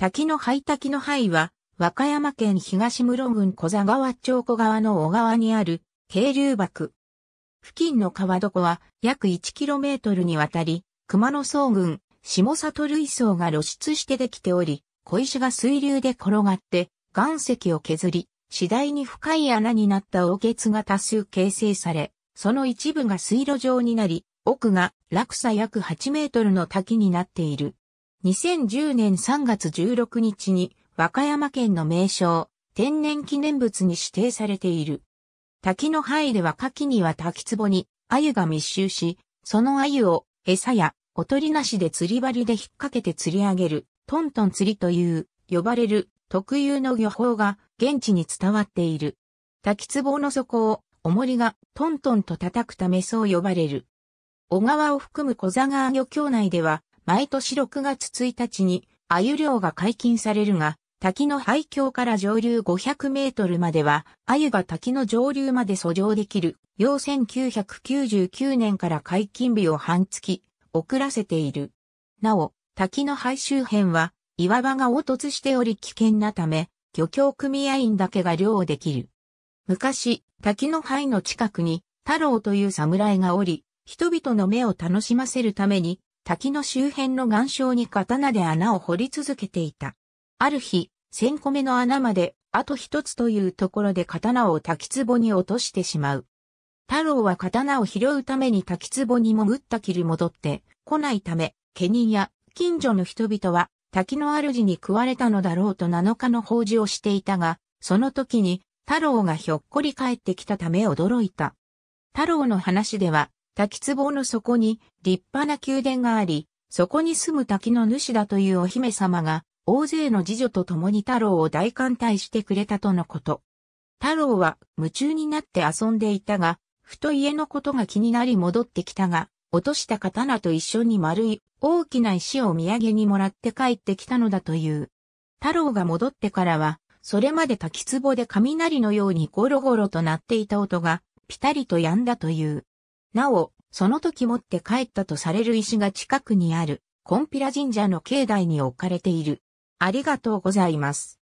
滝の灰滝の灰は、和歌山県東室郡小座川町小川の小川にある、渓流爆。付近の川床は、約 1km にわたり、熊野草群、下里類層が露出してできており、小石が水流で転がって、岩石を削り、次第に深い穴になった凹月が多数形成され、その一部が水路上になり、奥が落差約8メートルの滝になっている。2010年3月16日に和歌山県の名称、天然記念物に指定されている。滝の灰では牡蠣には滝壺に鮎が密集し、その鮎を餌やおとりなしで釣り針で引っ掛けて釣り上げる、トントン釣りという、呼ばれる特有の漁法が現地に伝わっている。滝壺の底を重りがトントンと叩くためそう呼ばれる。小川を含む小座川漁協内では毎年6月1日に鮎漁が解禁されるが、滝の廃墟から上流500メートルまでは、鮎が滝の上流まで遡上できる、要1999年から解禁日を半月、遅らせている。なお、滝の廃周辺は、岩場が凹凸しており危険なため、漁協組合員だけが漁をできる。昔、滝の灰の近くに、太郎という侍がおり、人々の目を楽しませるために、滝の周辺の岩礁に刀で穴を掘り続けていた。ある日、千個目の穴まで、あと一つというところで刀を滝壺に落としてしまう。太郎は刀を拾うために滝壺に潜ったきり戻って来ないため、家人や近所の人々は滝の主に食われたのだろうと7日の法事をしていたが、その時に太郎がひょっこり帰ってきたため驚いた。太郎の話では、滝壺の底に立派な宮殿があり、そこに住む滝の主だというお姫様が、大勢の侍女と共に太郎を大艦隊してくれたとのこと。太郎は夢中になって遊んでいたが、ふと家のことが気になり戻ってきたが、落とした刀と一緒に丸い大きな石を土産にもらって帰ってきたのだという。太郎が戻ってからは、それまで滝壺で雷のようにゴロゴロと鳴っていた音が、ピタリと止んだという。なお、その時持って帰ったとされる石が近くにある、コンピラ神社の境内に置かれている。ありがとうございます。